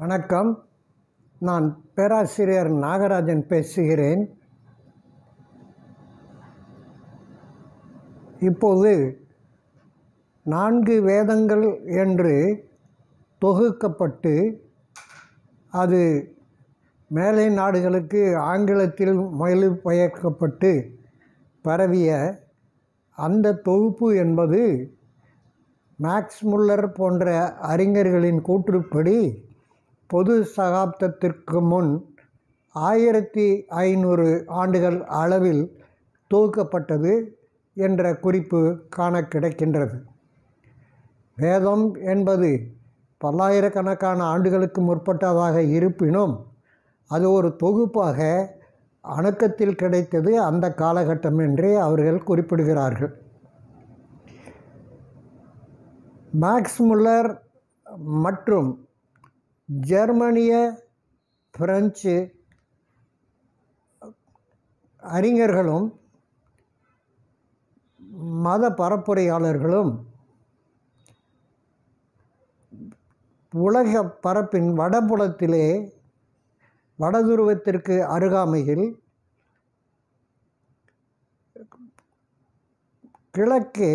வணக்கம் நான் பேராசிரியர் நாகராஜன் பேசுகிறேன் இப்போது நான்கு வேதங்கள் என்று தொகுக்கப்பட்டு அது மேலை நாடுகளுக்கு ஆங்கிலத்தில் மொழி பயக்கப்பட்டு பரவிய அந்த தொகுப்பு என்பது மேக்ஸ் முல்லர் போன்ற அறிஞர்களின் கூற்றுப்படி பொது சகாப்தத்திற்கு முன் ஆயிரத்தி ஐநூறு ஆண்டுகள் அளவில் தொகுக்கப்பட்டது என்ற குறிப்பு காண கிடைக்கின்றது வேதம் என்பது பல்லாயிரக்கணக்கான ஆண்டுகளுக்கு முற்பட்டதாக இருப்பினும் அது ஒரு தொகுப்பாக அணுக்கத்தில் கிடைத்தது அந்த காலகட்டம் என்றே அவர்கள் குறிப்பிடுகிறார்கள் மேக்ஸ் முல்லர் மற்றும் ஜெர்மனிய பிரெஞ்சு அறிஞர்களும் மத பரப்புரையாளர்களும் உலக பரப்பின் வடபுலத்திலே வடதுருவத்திற்கு அருகாமையில் கிழக்கே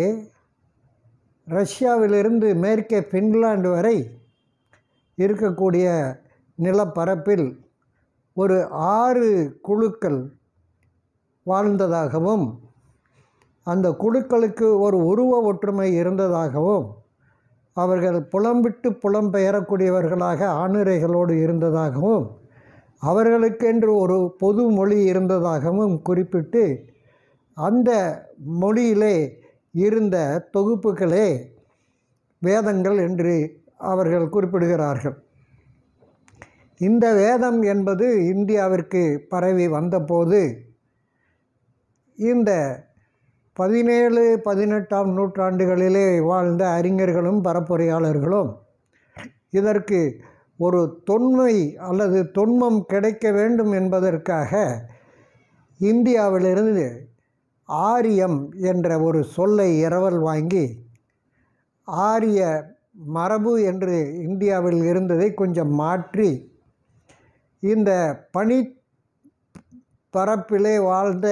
ரஷ்யாவிலிருந்து மேற்கே பின்லாண்டு வரை இருக்கக்கூடிய நிலப்பரப்பில் ஒரு ஆறு குழுக்கள் வாழ்ந்ததாகவும் அந்த குழுக்களுக்கு ஒரு உருவ ஒற்றுமை இருந்ததாகவும் அவர்கள் புலம்பிட்டு புலம்பெயரக்கூடியவர்களாக ஆணுரைகளோடு இருந்ததாகவும் அவர்களுக்கென்று ஒரு பொது மொழி இருந்ததாகவும் குறிப்பிட்டு அந்த மொழியிலே இருந்த தொகுப்புகளே வேதங்கள் என்று அவர்கள் குறிப்பிடுகிறார்கள் இந்த வேதம் என்பது இந்தியாவிற்கு பரவி வந்தபோது இந்த பதினேழு பதினெட்டாம் நூற்றாண்டுகளிலே வாழ்ந்த அறிஞர்களும் பரப்புரையாளர்களும் இதற்கு ஒரு தொன்மை அல்லது தொன்மம் கிடைக்க வேண்டும் என்பதற்காக இந்தியாவிலிருந்து ஆரியம் என்ற ஒரு சொல்லை இரவல் வாங்கி ஆரிய மரபு என்று இந்தியாவில் இருந்ததை கொஞ்சம் மாற்றி இந்த பனி பரப்பிலே வாழ்ந்த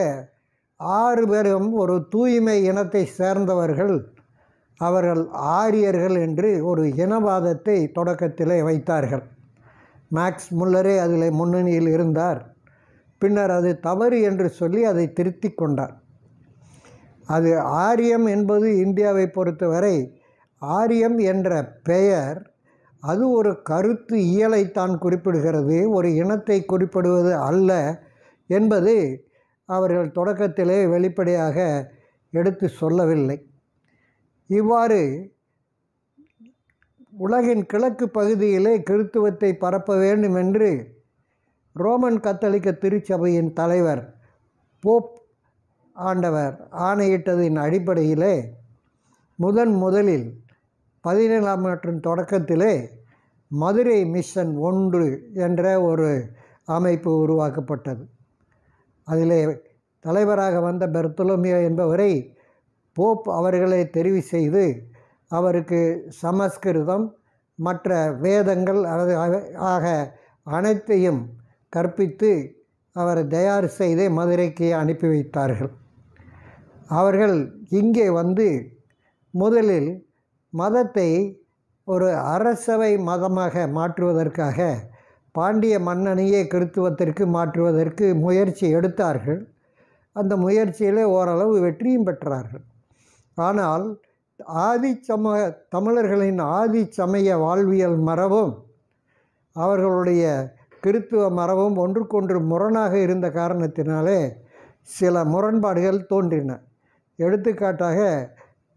ஆறு பேரும் ஒரு தூய்மை இனத்தை சேர்ந்தவர்கள் அவர்கள் ஆரியர்கள் என்று ஒரு இனவாதத்தை தொடக்கத்திலே வைத்தார்கள் மேக்ஸ் முல்லரே அதில் முன்னணியில் இருந்தார் பின்னர் அது தவறு என்று சொல்லி அதை திருத்தி கொண்டார் அது ஆரியம் என்பது இந்தியாவை பொறுத்தவரை ஆரியம் என்ற பெயர் அது ஒரு கருத்து இயலைத்தான் குறிப்பிடுகிறது ஒரு இனத்தை குறிப்பிடுவது அல்ல என்பது அவர்கள் தொடக்கத்திலே வெளிப்படையாக எடுத்து சொல்லவில்லை இவ்வாறு உலகின் கிழக்கு பகுதியிலே கிறித்துவத்தை பரப்ப வேண்டும் என்று ரோமன் கத்தோலிக்க திருச்சபையின் தலைவர் போப் ஆண்டவர் ஆணையிட்டதின் அடிப்படையிலே முதன் முதலில் பதினேழாம் நூற்றின் தொடக்கத்திலே மதுரை மிஷன் ஒன்று என்ற ஒரு அமைப்பு உருவாக்கப்பட்டது அதிலே தலைவராக வந்த பெர்த்தலோமியோ என்பவரை போப் அவர்களை தெரிவு செய்து அவருக்கு சமஸ்கிருதம் மற்ற வேதங்கள் அது ஆக அனைத்தையும் கற்பித்து அவரை தயார் செய்து மதுரைக்கு அனுப்பி வைத்தார்கள் அவர்கள் இங்கே வந்து முதலில் மதத்தை ஒரு அரசவை மதமாக மாற்றுவதற்காக பாண்டிய மன்னனையே கிறித்துவத்திற்கு மாற்றுவதற்கு முயற்சி எடுத்தார்கள் அந்த முயற்சியில் ஓரளவு வெற்றியும் பெற்றார்கள் ஆனால் ஆதி ஆதிச்சம தமிழர்களின் ஆதி சமய வாழ்வியல் மரபும் அவர்களுடைய கிறித்துவ மரபும் ஒன்றுக்கொன்று முரணாக இருந்த காரணத்தினாலே சில முரண்பாடுகள் தோன்றின எடுத்துக்காட்டாக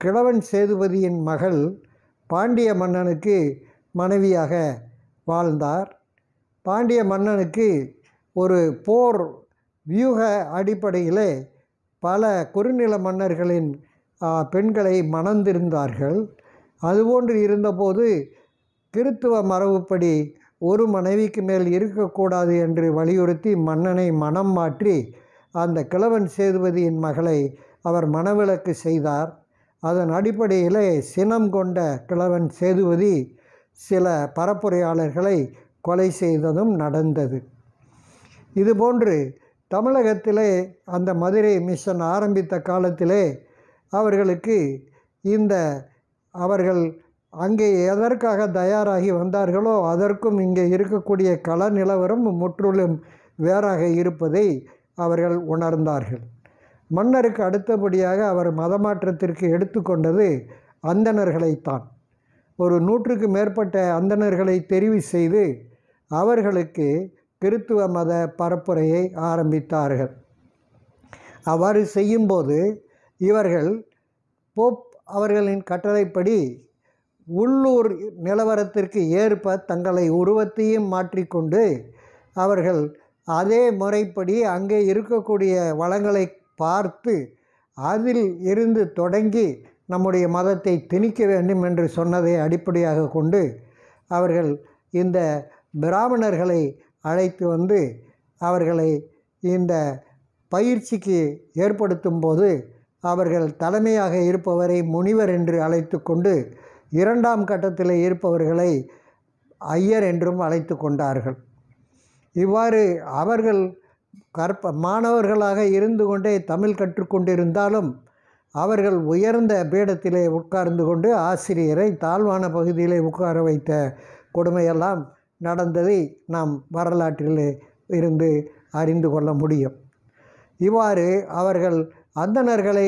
கிழவன் சேதுபதியின் மகள் பாண்டிய மன்னனுக்கு மனைவியாக வாழ்ந்தார் பாண்டிய மன்னனுக்கு ஒரு போர் வியூக அடிப்படையிலே பல குறுநில மன்னர்களின் பெண்களை மணந்திருந்தார்கள் அதுபோன்று இருந்தபோது கிறித்துவ மரபுப்படி ஒரு மனைவிக்கு மேல் இருக்கக்கூடாது என்று வலியுறுத்தி மன்னனை மனம் மாற்றி அந்த கிழவன் சேதுபதியின் மகளை அவர் மனவிலக்கு செய்தார் அதன் அடிப்படையிலே சினம் கொண்ட கிழவன் சேதுபதி சில பரப்புரையாளர்களை கொலை செய்ததும் நடந்தது இதுபோன்று தமிழகத்திலே அந்த மதுரை மிஷன் ஆரம்பித்த காலத்திலே அவர்களுக்கு இந்த அவர்கள் அங்கே எதற்காக தயாராகி வந்தார்களோ அதற்கும் இங்கே இருக்கக்கூடிய கள நிலவரம் முற்றிலும் வேறாக இருப்பதை அவர்கள் உணர்ந்தார்கள் மன்னருக்கு அடுத்தபடியாக அவர் மதமாற்றத்திற்கு எடுத்துக்கொண்டது அந்தணர்களைத்தான் ஒரு நூற்றுக்கு மேற்பட்ட அந்தணர்களை தெரிவு செய்து அவர்களுக்கு கிறித்துவ மத பரப்புரையை ஆரம்பித்தார்கள் அவ்வாறு செய்யும்போது இவர்கள் போப் அவர்களின் கட்டளைப்படி உள்ளூர் நிலவரத்திற்கு ஏற்ப தங்களை உருவத்தையும் மாற்றிக்கொண்டு அவர்கள் அதே முறைப்படி அங்கே இருக்கக்கூடிய வளங்களை பார்த்து அதில் இருந்து தொடங்கி நம்முடைய மதத்தை திணிக்க வேண்டும் என்று சொன்னதை அடிப்படையாக கொண்டு அவர்கள் இந்த பிராமணர்களை அழைத்து வந்து அவர்களை இந்த பயிற்சிக்கு ஏற்படுத்தும் போது அவர்கள் தலைமையாக இருப்பவரை முனிவர் என்று அழைத்து கொண்டு இரண்டாம் கட்டத்தில் இருப்பவர்களை ஐயர் என்றும் அழைத்து கொண்டார்கள் இவ்வாறு அவர்கள் கற்ப மாணவர்களாக இருந்து கொண்டே தமிழ் கற்றுக்கொண்டிருந்தாலும் அவர்கள் உயர்ந்த பீடத்திலே உட்கார்ந்து கொண்டு ஆசிரியரை தாழ்வான பகுதியிலே உட்கார வைத்த கொடுமையெல்லாம் நடந்ததை நாம் வரலாற்றிலே இருந்து அறிந்து கொள்ள முடியும் இவ்வாறு அவர்கள் அந்தணர்களை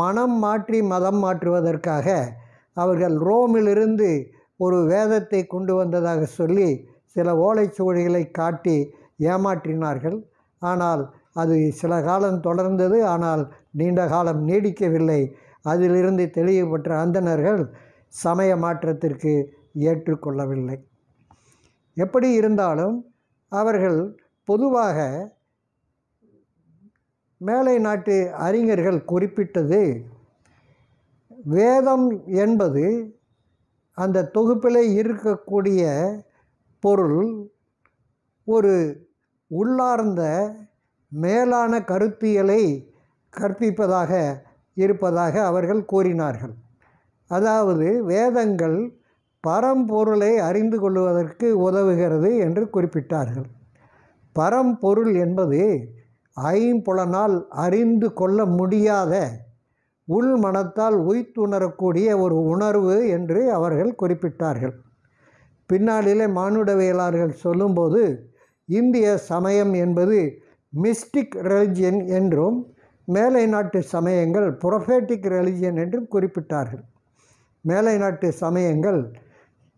மனம் மாற்றி மதம் மாற்றுவதற்காக அவர்கள் ரோமிலிருந்து ஒரு வேதத்தை கொண்டு வந்ததாக சொல்லி சில ஓலைச்சுவடிகளை காட்டி ஏமாற்றினார்கள் ஆனால் அது சில காலம் தொடர்ந்தது ஆனால் நீண்ட காலம் நீடிக்கவில்லை அதிலிருந்து தெளிவு அந்தனர்கள் அந்தணர்கள் சமய மாற்றத்திற்கு ஏற்றுக்கொள்ளவில்லை எப்படி இருந்தாலும் அவர்கள் பொதுவாக மேலை நாட்டு அறிஞர்கள் குறிப்பிட்டது வேதம் என்பது அந்த தொகுப்பில் இருக்கக்கூடிய பொருள் ஒரு உள்ளார்ந்த மேலான கருத்தியலை கற்பிப்பதாக இருப்பதாக அவர்கள் கூறினார்கள் அதாவது வேதங்கள் பரம்பொருளை அறிந்து கொள்வதற்கு உதவுகிறது என்று குறிப்பிட்டார்கள் பரம்பொருள் என்பது ஐம்புலனால் அறிந்து கொள்ள முடியாத உள் மனத்தால் உய்த்துணரக்கூடிய ஒரு உணர்வு என்று அவர்கள் குறிப்பிட்டார்கள் பின்னாளிலே மானுடவியலாளர்கள் சொல்லும்போது இந்திய சமயம் என்பது மிஸ்டிக் ரிலிஜியன் என்றும் மேலை நாட்டு சமயங்கள் புரொஃபேட்டிக் ரிலிஜியன் என்றும் குறிப்பிட்டார்கள் மேலை நாட்டு சமயங்கள்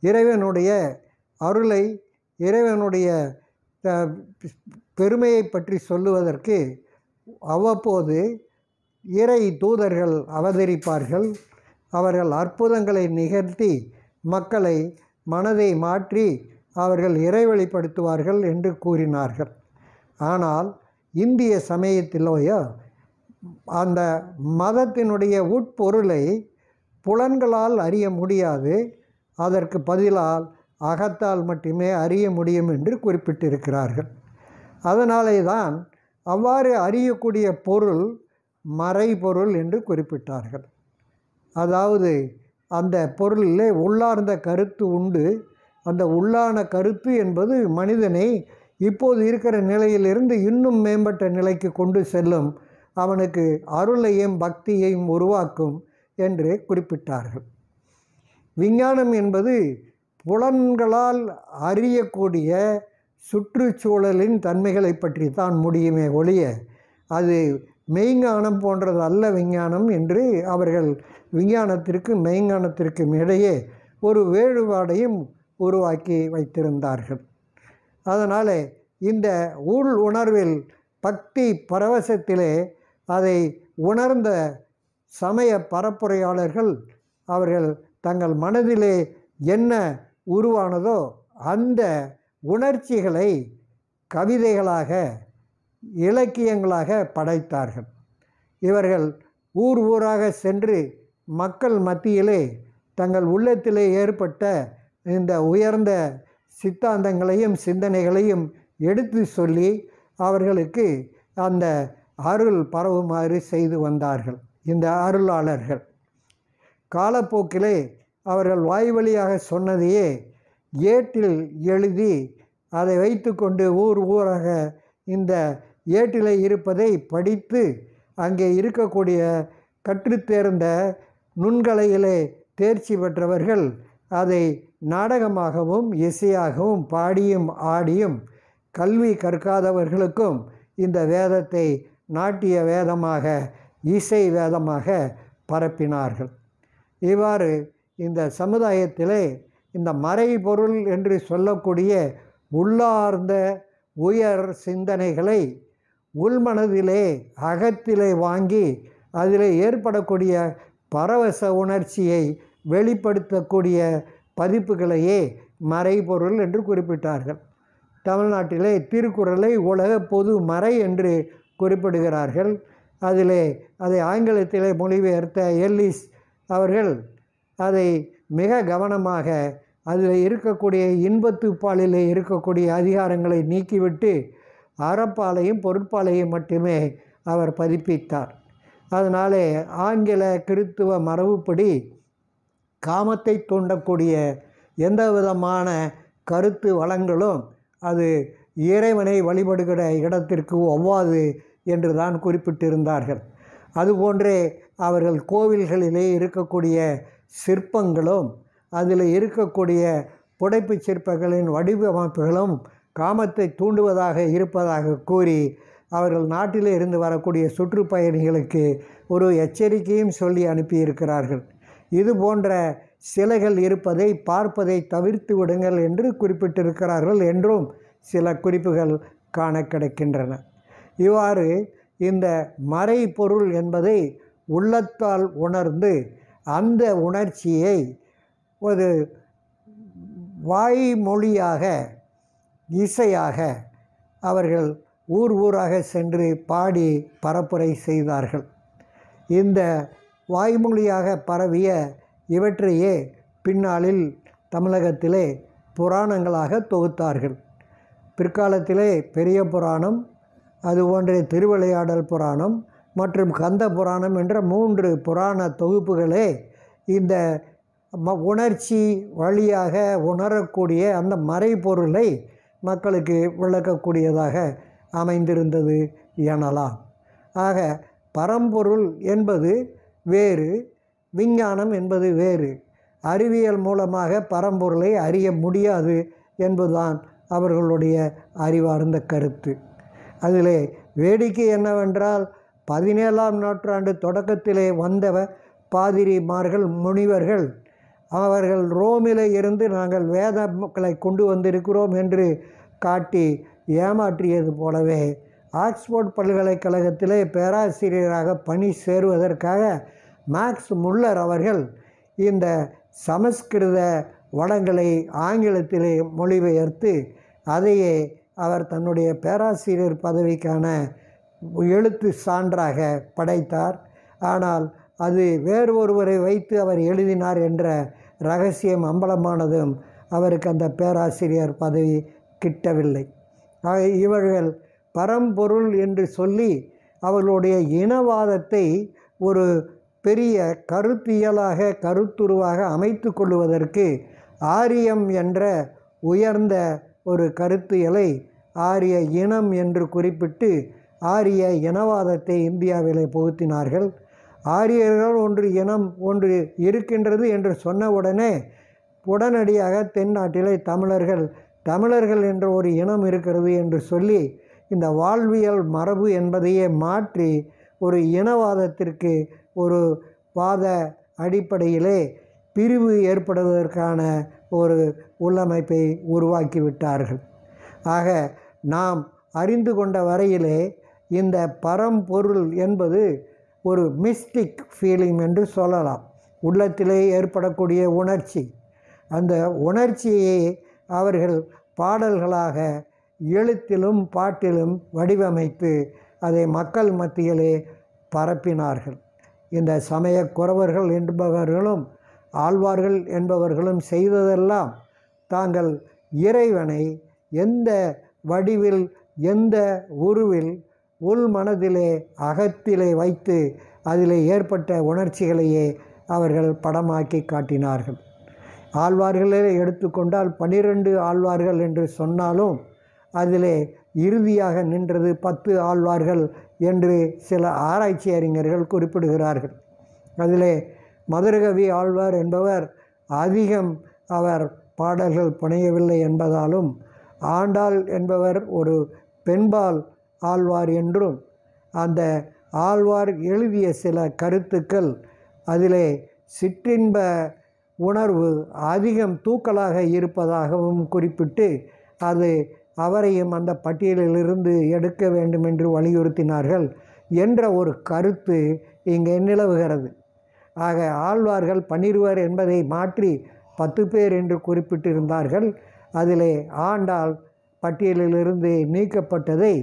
இறைவனுடைய அருளை இறைவனுடைய பெருமையை பற்றி சொல்லுவதற்கு அவ்வப்போது இறை தூதர்கள் அவதரிப்பார்கள் அவர்கள் அற்புதங்களை நிகழ்த்தி மக்களை மனதை மாற்றி அவர்கள் இறைவழிப்படுத்துவார்கள் என்று கூறினார்கள் ஆனால் இந்திய சமயத்திலோயோ அந்த மதத்தினுடைய உட்பொருளை புலன்களால் அறிய முடியாது அதற்கு பதிலால் அகத்தால் மட்டுமே அறிய முடியும் என்று குறிப்பிட்டிருக்கிறார்கள் அதனாலே தான் அவ்வாறு அறியக்கூடிய பொருள் மறைபொருள் என்று குறிப்பிட்டார்கள் அதாவது அந்த பொருளிலே உள்ளார்ந்த கருத்து உண்டு அந்த உள்ளான கருத்து என்பது மனிதனை இப்போது இருக்கிற நிலையிலிருந்து இன்னும் மேம்பட்ட நிலைக்கு கொண்டு செல்லும் அவனுக்கு அருளையும் பக்தியையும் உருவாக்கும் என்று குறிப்பிட்டார்கள் விஞ்ஞானம் என்பது புலன்களால் அறியக்கூடிய சுற்றுச்சூழலின் தன்மைகளை பற்றி தான் முடியுமே ஒழிய அது மெய்ஞானம் போன்றது அல்ல விஞ்ஞானம் என்று அவர்கள் விஞ்ஞானத்திற்கும் மெய்ஞானத்திற்கும் இடையே ஒரு வேறுபாடையும் உருவாக்கி வைத்திருந்தார்கள் அதனால் இந்த உள் உணர்வில் பக்தி பரவசத்திலே அதை உணர்ந்த சமய பரப்புரையாளர்கள் அவர்கள் தங்கள் மனதிலே என்ன உருவானதோ அந்த உணர்ச்சிகளை கவிதைகளாக இலக்கியங்களாக படைத்தார்கள் இவர்கள் ஊர் ஊராக சென்று மக்கள் மத்தியிலே தங்கள் உள்ளத்திலே ஏற்பட்ட இந்த உயர்ந்த சித்தாந்தங்களையும் சிந்தனைகளையும் எடுத்து சொல்லி அவர்களுக்கு அந்த அருள் பரவுமாறு செய்து வந்தார்கள் இந்த அருளாளர்கள் காலப்போக்கிலே அவர்கள் வாய்வழியாக சொன்னதையே ஏட்டில் எழுதி அதை வைத்துக்கொண்டு ஊர் ஊராக இந்த ஏட்டிலே இருப்பதை படித்து அங்கே இருக்கக்கூடிய கற்றுத்தேர்ந்த நுண்கலையிலே தேர்ச்சி பெற்றவர்கள் அதை நாடகமாகவும் இசையாகவும் பாடியும் ஆடியும் கல்வி கற்காதவர்களுக்கும் இந்த வேதத்தை நாட்டிய வேதமாக இசை வேதமாக பரப்பினார்கள் இவ்வாறு இந்த சமுதாயத்திலே இந்த மறைபொருள் என்று சொல்லக்கூடிய உள்ளார்ந்த உயர் சிந்தனைகளை உள்மனதிலே அகத்திலே வாங்கி அதில் ஏற்படக்கூடிய பரவச உணர்ச்சியை வெளிப்படுத்தக்கூடிய பதிப்புகளையே மறைபொருள் என்று குறிப்பிட்டார்கள் தமிழ்நாட்டிலே திருக்குறளை உலக பொது மறை என்று குறிப்பிடுகிறார்கள் அதிலே அதை ஆங்கிலத்திலே மொழிபெயர்த்த எல்லிஸ் அவர்கள் அதை மிக கவனமாக அதில் இருக்கக்கூடிய இன்பத்துப்பாலிலே இருக்கக்கூடிய அதிகாரங்களை நீக்கிவிட்டு அறப்பாலையும் பொருட்பாலையும் மட்டுமே அவர் பதிப்பித்தார் அதனாலே ஆங்கில கிறித்துவ மரபுப்படி காமத்தை தூண்டக்கூடிய எந்த விதமான கருத்து வளங்களும் அது இறைவனை வழிபடுகிற இடத்திற்கு ஒவ்வாது என்று தான் குறிப்பிட்டிருந்தார்கள் அதுபோன்றே அவர்கள் கோவில்களிலே இருக்கக்கூடிய சிற்பங்களும் அதில் இருக்கக்கூடிய புடைப்பு சிற்பங்களின் வடிவமைப்புகளும் காமத்தை தூண்டுவதாக இருப்பதாக கூறி அவர்கள் நாட்டிலே இருந்து வரக்கூடிய சுற்றுப்பயணிகளுக்கு ஒரு எச்சரிக்கையும் சொல்லி அனுப்பியிருக்கிறார்கள் இது போன்ற சிலைகள் இருப்பதை பார்ப்பதை தவிர்த்து விடுங்கள் என்று குறிப்பிட்டிருக்கிறார்கள் என்றும் சில குறிப்புகள் காண கிடைக்கின்றன இவ்வாறு இந்த மறை பொருள் என்பதை உள்ளத்தால் உணர்ந்து அந்த உணர்ச்சியை ஒரு வாய்மொழியாக இசையாக அவர்கள் ஊர் ஊராக சென்று பாடி பரப்புரை செய்தார்கள் இந்த வாய்மொழியாக பரவிய இவற்றையே பின்னாளில் தமிழகத்திலே புராணங்களாக தொகுத்தார்கள் பிற்காலத்திலே பெரிய புராணம் அதுபோன்றே திருவிளையாடல் புராணம் மற்றும் கந்த புராணம் என்ற மூன்று புராண தொகுப்புகளே இந்த ம உணர்ச்சி வழியாக உணரக்கூடிய அந்த மறைப்பொருளை மக்களுக்கு விளக்கக்கூடியதாக அமைந்திருந்தது எனலாம் ஆக பரம்பொருள் என்பது வேறு விஞ்ஞானம் என்பது வேறு அறிவியல் மூலமாக பரம்பொருளை அறிய முடியாது என்பதுதான் அவர்களுடைய அறிவார்ந்த கருத்து அதிலே வேடிக்கை என்னவென்றால் பதினேழாம் நூற்றாண்டு தொடக்கத்திலே வந்தவ பாதிரிமார்கள் முனிவர்கள் அவர்கள் ரோமிலே இருந்து நாங்கள் வேதங்களை கொண்டு வந்திருக்கிறோம் என்று காட்டி ஏமாற்றியது போலவே ஆக்ஸ்போர்ட் பல்கலைக்கழகத்திலே பேராசிரியராக பணி சேருவதற்காக மேக்ஸ் முல்லர் அவர்கள் இந்த சமஸ்கிருத வடங்களை ஆங்கிலத்திலே மொழிபெயர்த்து அதையே அவர் தன்னுடைய பேராசிரியர் பதவிக்கான எழுத்து சான்றாக படைத்தார் ஆனால் அது வேறு ஒருவரை வைத்து அவர் எழுதினார் என்ற ரகசியம் அம்பலமானதும் அவருக்கு அந்த பேராசிரியர் பதவி கிட்டவில்லை இவர்கள் பரம்பொருள் என்று சொல்லி அவர்களுடைய இனவாதத்தை ஒரு பெரிய கருத்தியலாக கருத்துருவாக அமைத்து கொள்வதற்கு ஆரியம் என்ற உயர்ந்த ஒரு கருத்தியலை ஆரிய இனம் என்று குறிப்பிட்டு ஆரிய இனவாதத்தை இந்தியாவில் புகுத்தினார்கள் ஆரியர்கள் ஒன்று இனம் ஒன்று இருக்கின்றது என்று சொன்ன உடனே உடனடியாக தென்னாட்டிலே தமிழர்கள் தமிழர்கள் என்ற ஒரு இனம் இருக்கிறது என்று சொல்லி இந்த வாழ்வியல் மரபு என்பதையே மாற்றி ஒரு இனவாதத்திற்கு ஒரு வாத அடிப்படையிலே பிரிவு ஏற்படுவதற்கான ஒரு உள்ளமைப்பை உருவாக்கிவிட்டார்கள் ஆக நாம் அறிந்து கொண்ட வரையிலே இந்த பரம்பொருள் என்பது ஒரு மிஸ்டிக் ஃபீலிங் என்று சொல்லலாம் உள்ளத்திலே ஏற்படக்கூடிய உணர்ச்சி அந்த உணர்ச்சியை அவர்கள் பாடல்களாக எழுத்திலும் பாட்டிலும் வடிவமைத்து அதை மக்கள் மத்தியிலே பரப்பினார்கள் இந்த சமய குறவர்கள் என்பவர்களும் ஆழ்வார்கள் என்பவர்களும் செய்ததெல்லாம் தாங்கள் இறைவனை எந்த வடிவில் எந்த உருவில் உள் மனதிலே அகத்திலே வைத்து அதிலே ஏற்பட்ட உணர்ச்சிகளையே அவர்கள் படமாக்கி காட்டினார்கள் ஆழ்வார்களே எடுத்துக்கொண்டால் பனிரெண்டு ஆழ்வார்கள் என்று சொன்னாலும் அதிலே இறுதியாக நின்றது பத்து ஆழ்வார்கள் என்று சில ஆராய்ச்சி அறிஞர்கள் குறிப்பிடுகிறார்கள் அதிலே மதுரகவி ஆழ்வார் என்பவர் அதிகம் அவர் பாடல்கள் புனையவில்லை என்பதாலும் ஆண்டாள் என்பவர் ஒரு பெண்பால் ஆழ்வார் என்றும் அந்த ஆழ்வார் எழுதிய சில கருத்துக்கள் அதிலே சிற்றின்ப உணர்வு அதிகம் தூக்கலாக இருப்பதாகவும் குறிப்பிட்டு அது அவரையும் அந்த பட்டியலிலிருந்து எடுக்க வேண்டும் என்று வலியுறுத்தினார்கள் என்ற ஒரு கருத்து இங்கே நிலவுகிறது ஆக ஆழ்வார்கள் பன்னிருவர் என்பதை மாற்றி பத்து பேர் என்று குறிப்பிட்டிருந்தார்கள் அதிலே ஆண்டாள் பட்டியலிலிருந்து நீக்கப்பட்டதை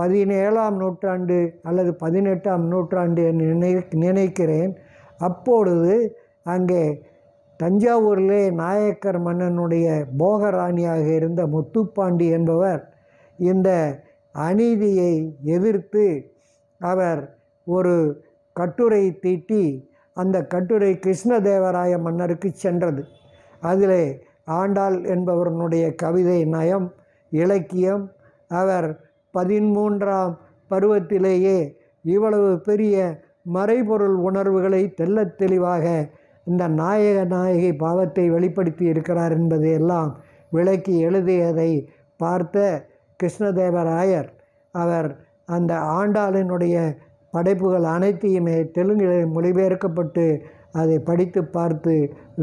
பதினேழாம் நூற்றாண்டு அல்லது பதினெட்டாம் நூற்றாண்டு என்று நினை நினைக்கிறேன் அப்பொழுது அங்கே தஞ்சாவூரிலே நாயக்கர் மன்னனுடைய போகராணியாக இருந்த முத்துப்பாண்டி என்பவர் இந்த அநீதியை எதிர்த்து அவர் ஒரு கட்டுரை தீட்டி அந்த கட்டுரை கிருஷ்ணதேவராய மன்னருக்கு சென்றது அதிலே ஆண்டாள் என்பவருடைய கவிதை நயம் இலக்கியம் அவர் பதிமூன்றாம் பருவத்திலேயே இவ்வளவு பெரிய மறைபொருள் உணர்வுகளை தெல்ல தெளிவாக இந்த நாயக நாயகி பாவத்தை வெளிப்படுத்தி இருக்கிறார் என்பதை எல்லாம் விளக்கி எழுதியதை பார்த்த கிருஷ்ணதேவராயர் அவர் அந்த ஆண்டாளினுடைய படைப்புகள் அனைத்தையுமே தெலுங்கில் மொழிபெயர்க்கப்பட்டு அதை படித்து பார்த்து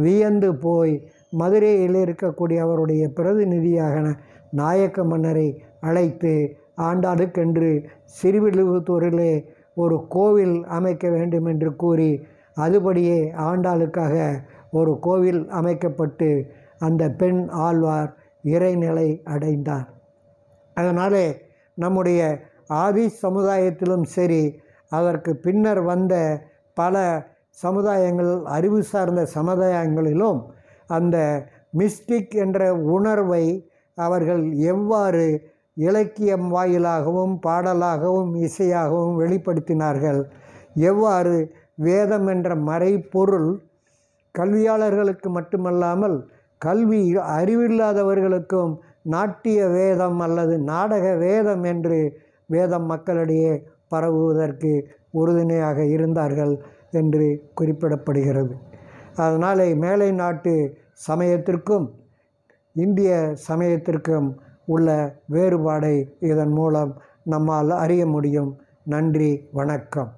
வியந்து போய் மதுரையில் இருக்கக்கூடிய அவருடைய பிரதிநிதியாக நாயக்க மன்னரை அழைத்து ஆண்டாளுக்கென்று சிறுவில்லிபுத்தூரிலே ஒரு கோவில் அமைக்க வேண்டும் என்று கூறி அதுபடியே ஆண்டாளுக்காக ஒரு கோவில் அமைக்கப்பட்டு அந்த பெண் ஆழ்வார் இறைநிலை அடைந்தார் அதனாலே நம்முடைய ஆதி சமுதாயத்திலும் சரி அதற்கு பின்னர் வந்த பல சமுதாயங்கள் அறிவு சார்ந்த சமுதாயங்களிலும் அந்த மிஸ்டிக் என்ற உணர்வை அவர்கள் எவ்வாறு இலக்கியம் வாயிலாகவும் பாடலாகவும் இசையாகவும் வெளிப்படுத்தினார்கள் எவ்வாறு வேதம் என்ற மறைப்பொருள் கல்வியாளர்களுக்கு மட்டுமல்லாமல் கல்வி அறிவில்லாதவர்களுக்கும் நாட்டிய வேதம் அல்லது நாடக வேதம் என்று வேதம் மக்களிடையே பரவுவதற்கு உறுதுணையாக இருந்தார்கள் என்று குறிப்பிடப்படுகிறது அதனாலே மேலை நாட்டு சமயத்திற்கும் இந்திய சமயத்திற்கும் உள்ள வேறுபாடை இதன் மூலம் நம்மால் அறிய முடியும் நன்றி வணக்கம்